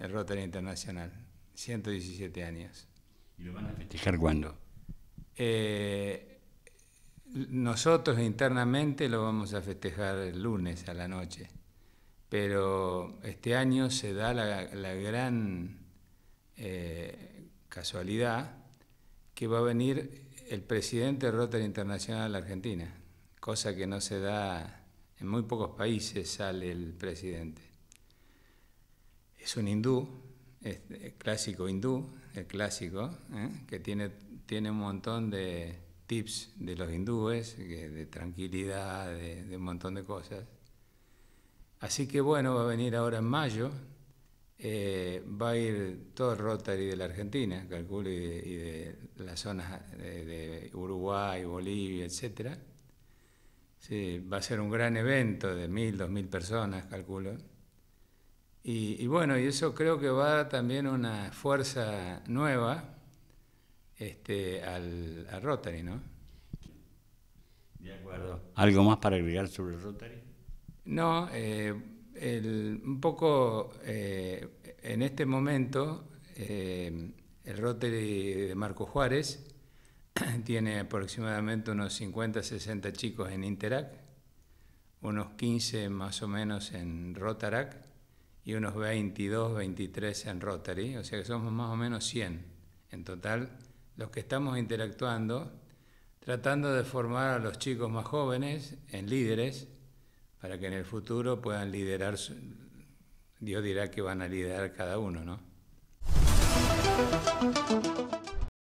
el Rotary Internacional, 117 años. ¿Y lo van a festejar cuándo? Eh, nosotros internamente lo vamos a festejar el lunes a la noche, pero este año se da la, gran eh, casualidad que va a venir el presidente del Rotary Internacional Argentina, cosa que no se da en muy pocos países sale el presidente es un hindú, clásico hindú, el clásico, ¿eh? que tiene, tiene un montón de tips de los hindúes, de tranquilidad, de, un montón de cosas. Así que bueno, va a venir ahora en mayo, eh, va a ir todo el Rotary de la Argentina, calculo, y de, las zonas de, Uruguay, Bolivia, etc. va a ser un gran evento de mil, dos mil personas, calculo. Y, bueno, y eso creo que va también una fuerza nueva este, al, Rotary, ¿no? De acuerdo. ¿Algo más para agregar sobre el Rotary? No, eh, un poco eh, en este momento eh, el Rotary de Marco Juárez tiene aproximadamente unos 50, 60 chicos en Interac, unos 15 más o menos en Rotarac y unos 22, 23 en Rotary, o sea que somos más o menos 100 en total los que estamos interactuando, tratando de formar a los chicos más jóvenes en líderes para que en el futuro puedan liderar, Dios dirá que van a liderar cada uno, ¿no?